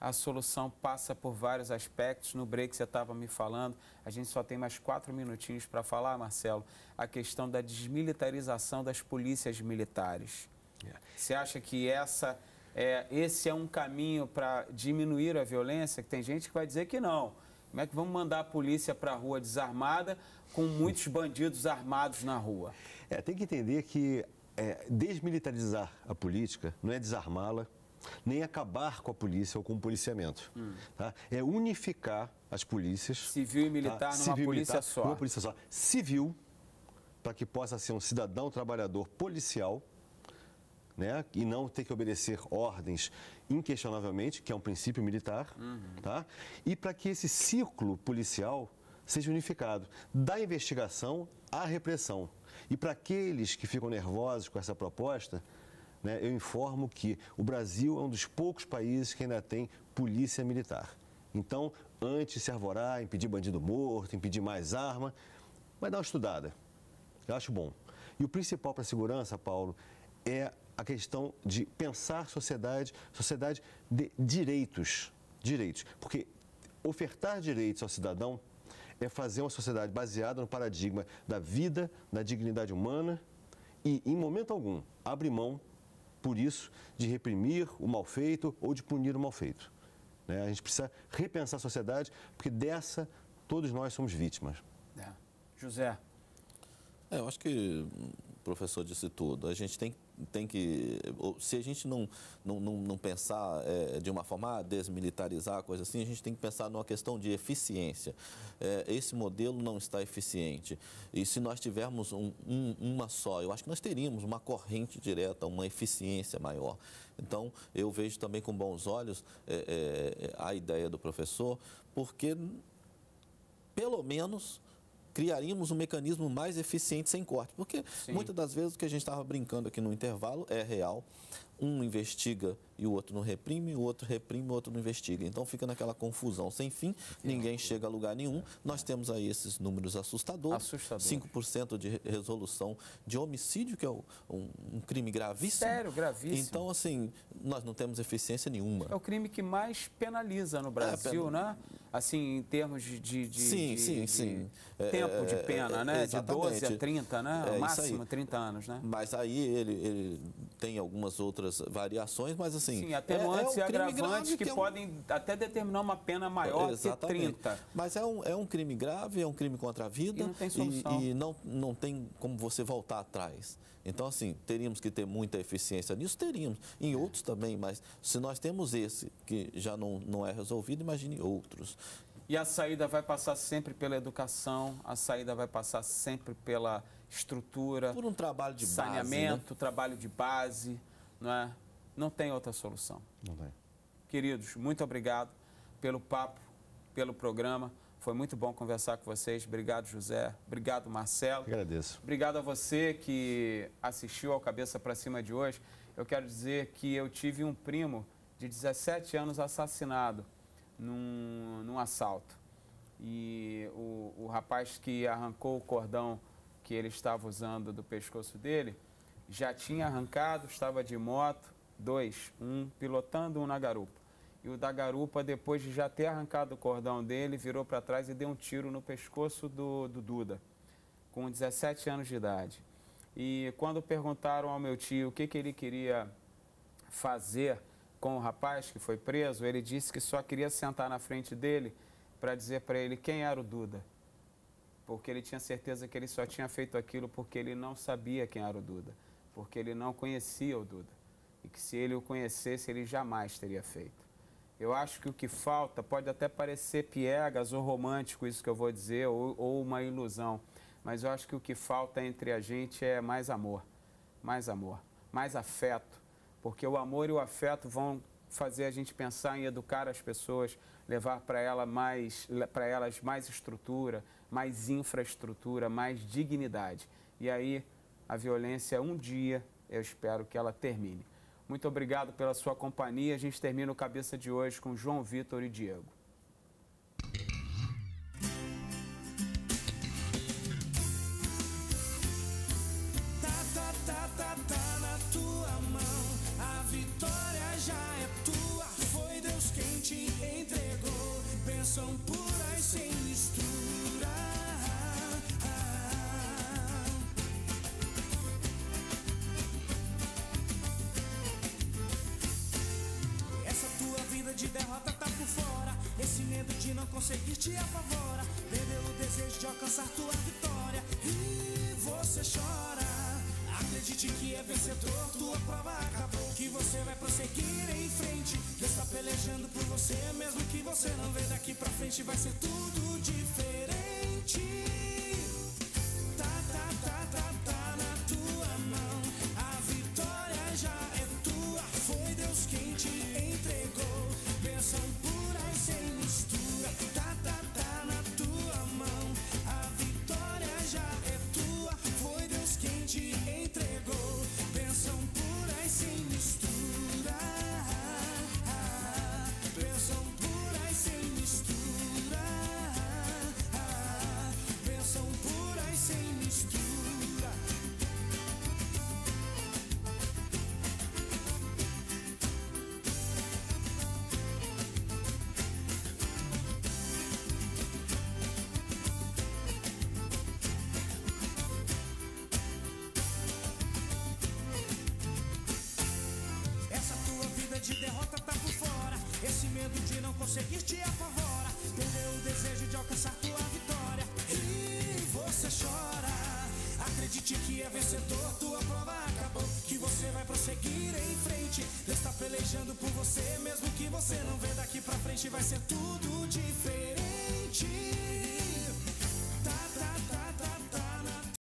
A solução passa por vários aspectos. No break você estava me falando, a gente só tem mais quatro minutinhos para falar, Marcelo, a questão da desmilitarização das polícias militares. É. Você acha que essa é, esse é um caminho para diminuir a violência? Que tem gente que vai dizer que não. Como é que vamos mandar a polícia para a rua desarmada com muitos bandidos armados na rua? É, tem que entender que é, desmilitarizar a política não é desarmá-la, nem acabar com a polícia ou com o policiamento. Hum. Tá? É unificar as polícias. Civil e tá? militar tá? numa Civil polícia militar, só. polícia só. Civil, para que possa ser um cidadão trabalhador policial né? E não ter que obedecer ordens inquestionavelmente, que é um princípio militar, uhum. tá? E para que esse ciclo policial seja unificado da investigação à repressão. E para aqueles que ficam nervosos com essa proposta, né, eu informo que o Brasil é um dos poucos países que ainda tem polícia militar. Então, antes de se arvorar, impedir bandido morto, impedir mais arma, vai dar uma estudada. Eu acho bom. E o principal para a segurança, Paulo, é a questão de pensar sociedade, sociedade de direitos, direitos, porque ofertar direitos ao cidadão é fazer uma sociedade baseada no paradigma da vida, da dignidade humana e, em momento algum, abre mão, por isso, de reprimir o mal feito ou de punir o mal feito. Né? A gente precisa repensar a sociedade, porque dessa todos nós somos vítimas. É. José. É, eu acho que o professor disse tudo. A gente tem que tem que. Se a gente não, não, não, não pensar é, de uma forma ah, desmilitarizar, coisa assim, a gente tem que pensar numa questão de eficiência. É, esse modelo não está eficiente. E se nós tivermos um, um, uma só, eu acho que nós teríamos uma corrente direta, uma eficiência maior. Então, eu vejo também com bons olhos é, a ideia do professor, porque, pelo menos criaríamos um mecanismo mais eficiente sem corte. Porque Sim. muitas das vezes o que a gente estava brincando aqui no intervalo é real. Um investiga e o outro não reprime, o outro reprime, o outro não investiga. Então fica naquela confusão sem fim, ninguém chega a lugar nenhum. Nós temos aí esses números assustadores, assustadores. 5% de resolução de homicídio, que é um, um, crime gravíssimo. Sério, gravíssimo. Então, assim, nós não temos eficiência nenhuma. É o crime que mais penaliza no é, Brasil, é, né? Assim, em termos de... de sim, de, sim, de sim. É, tempo é, de pena, é, né? Exatamente. De 12 a 30, né? É, máximo, 30 anos, né? Mas aí ele, ele tem algumas outras variações, mas assim, assim, Sim, atenuantes é, é um e agravantes que, que é um... podem até determinar uma pena maior Exatamente. que 30. Mas é um, é um crime grave, é um crime contra a vida e não tem, solução. E, e não, não tem como você voltar atrás. Então, assim, teríamos que ter muita eficiência nisso, teríamos. Em é. outros também, mas se nós temos esse que já não, não é resolvido, imagine outros. E a saída vai passar sempre pela educação, a saída vai passar sempre pela estrutura. Por um trabalho de né? saneamento, base. Saneamento, né? trabalho de base, não é? Não tem outra solução. Não tem. Queridos, muito obrigado pelo papo, pelo programa. Foi muito bom conversar com vocês. Obrigado, José. Obrigado, Marcelo. Agradeço. Obrigado a você que assistiu ao Cabeça para Cima de hoje. Eu quero dizer que eu tive um primo de 17 anos assassinado num, num assalto. E o, o rapaz que arrancou o cordão que ele estava usando do pescoço dele já tinha arrancado, estava de moto dois, um pilotando, um na garupa. E o da garupa, depois de já ter arrancado o cordão dele, virou para trás e deu um tiro no pescoço do, do Duda, com 17 anos de idade. E quando perguntaram ao meu tio o que, que ele queria fazer com o rapaz que foi preso, ele disse que só queria sentar na frente dele para dizer para ele quem era o Duda. Porque ele tinha certeza que ele só tinha feito aquilo porque ele não sabia quem era o Duda, porque ele não conhecia o Duda e que se ele o conhecesse, ele jamais teria feito. Eu acho que o que falta pode até parecer piegas ou romântico, isso que eu vou dizer, ou, ou uma ilusão, mas eu acho que o que falta entre a gente é mais amor, mais amor, mais afeto, porque o amor e o afeto vão fazer a gente pensar em educar as pessoas, levar para ela mais, para elas mais estrutura, mais infraestrutura, mais dignidade. E aí a violência um dia eu espero que ela termine. Muito obrigado pela sua companhia. A gente termina o Cabeça de hoje com João Vitor e Diego. Tá, tá, tá, é São pura. Esse medo de não conseguir te apavora. Perdeu o desejo de alcançar tua vitória. E você chora. Acredite que é vencedor, tua prova acabou. Que você vai prosseguir em frente. Deus está pelejando por você, mesmo que você não vê daqui pra frente, vai ser tudo diferente.